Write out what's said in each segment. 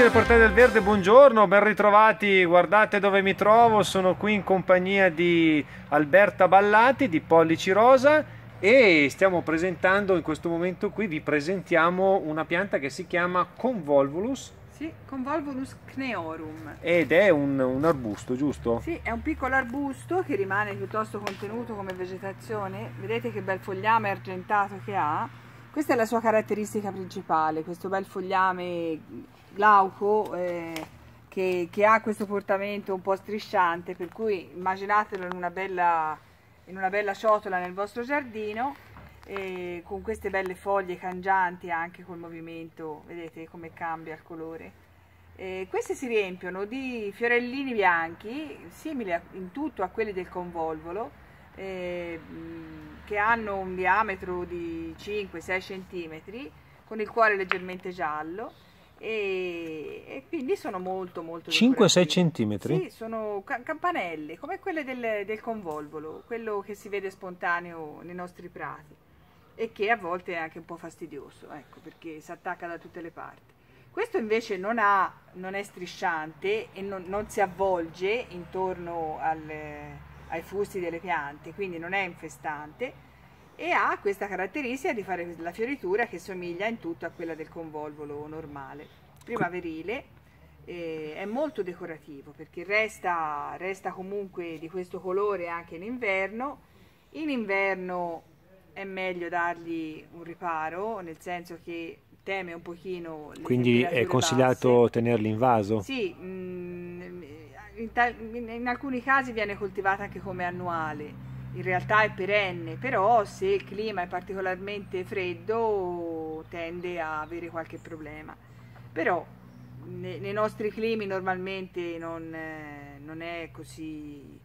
Amici del Portale del Verde, buongiorno, ben ritrovati, guardate dove mi trovo, sono qui in compagnia di Alberta Ballati di Pollici Rosa e stiamo presentando in questo momento qui, vi presentiamo una pianta che si chiama Convolvulus. Sì, Convolvulus Cneorum. Ed è un, un arbusto, giusto? Sì, è un piccolo arbusto che rimane piuttosto contenuto come vegetazione, vedete che bel fogliame argentato che ha questa è la sua caratteristica principale, questo bel fogliame glauco eh, che, che, ha questo portamento un po' strisciante, per cui immaginatelo in una bella, in una bella ciotola nel vostro giardino eh, con queste belle foglie cangianti anche col movimento, vedete come cambia il colore. Eh, questi si riempiono di fiorellini bianchi, simili a, in tutto a quelli del convolvolo, eh, che hanno un diametro di 5-6 cm con il cuore leggermente giallo e, e quindi sono molto molto 5-6 cm? Sì, sono campanelle come quelle del, del convolvolo, quello che si vede spontaneo nei nostri prati e che a volte è anche un po' fastidioso, ecco, perché si attacca da tutte le parti. Questo invece non, ha, non è strisciante e non, non si avvolge intorno al, ai fusti delle piante, quindi non è infestante e ha questa caratteristica di fare la fioritura che somiglia in tutto a quella del convolvolo normale. Primaverile eh, è molto decorativo perché resta, resta comunque di questo colore anche in inverno. In inverno è meglio dargli un riparo, nel senso che teme un pochino... Quindi è consigliato basse. tenerli in vaso? Sì, mh, mm, in, in, in alcuni casi viene coltivata anche come annuale in realtà è perenne, però se il clima è particolarmente freddo tende a avere qualche problema. Però ne, nei nostri climi normalmente non, eh, non è così,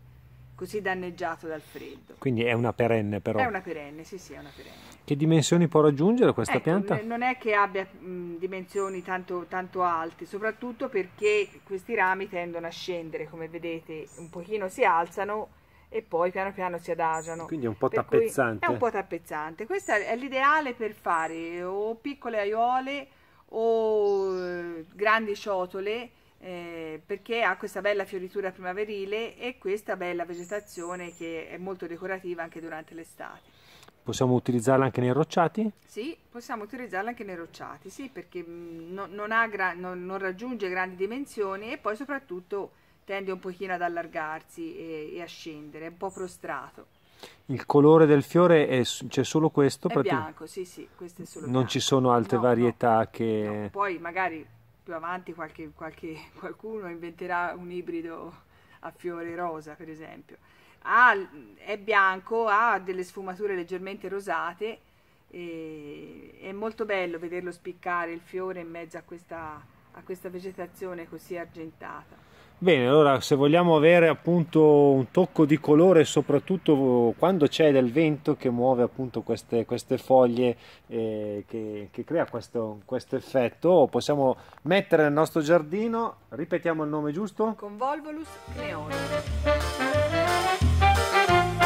così, danneggiato dal freddo. Quindi è una perenne però? È una perenne, sì sì, è una perenne. Che dimensioni può raggiungere questa ecco, pianta? Non è che abbia mh, dimensioni tanto, tanto alte, soprattutto perché questi rami tendono a scendere, come vedete un pochino si alzano e poi piano piano si adagiano. Quindi è un po' per tappezzante. È un po' tappezzante. Questa è l'ideale per fare o piccole aiuole o eh, grandi ciotole eh, perché ha questa bella fioritura primaverile e questa bella vegetazione che è molto decorativa anche durante l'estate. Possiamo utilizzarla anche nei rocciati? Sì, possiamo utilizzarla anche nei rocciati, sì, perché mm, non, non, non raggiunge grandi dimensioni e poi soprattutto tende un pochino ad allargarsi e, e a scendere, è un po' prostrato. Il colore del fiore è, c'è solo questo? È bianco, sì, sì, questo è solo Non bianco. ci sono altre no, varietà no, che... No. Poi magari più avanti qualche, qualche, qualcuno inventerà un ibrido a fiore rosa, per esempio. Ha, è bianco, ha delle sfumature leggermente rosate, e, è molto bello vederlo spiccare il fiore in mezzo a questa, a questa vegetazione così argentata. Bene, allora se vogliamo avere appunto un tocco di colore, soprattutto quando c'è del vento che muove appunto queste, queste foglie eh, che, che, crea questo, questo, effetto, possiamo mettere nel nostro giardino, ripetiamo il nome giusto? Convolvolus creone.